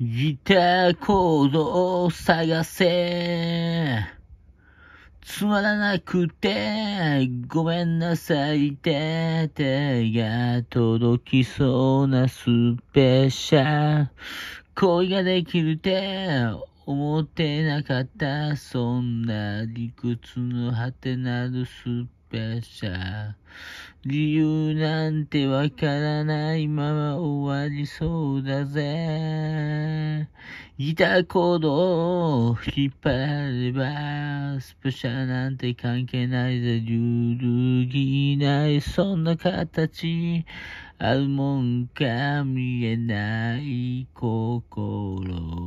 ギターコードを探せ。つまらなくて、ごめんなさいって手が届きそうなスペシャル。恋ができるって思ってなかった。そんな理屈の果てなるスペシャル。理由なんてわからないまま終わりそうだぜ。ギターコードを引っ張られば、スペシャルなんて関係ないぜ。揺るぎない、そんな形。あるもんか見えない心。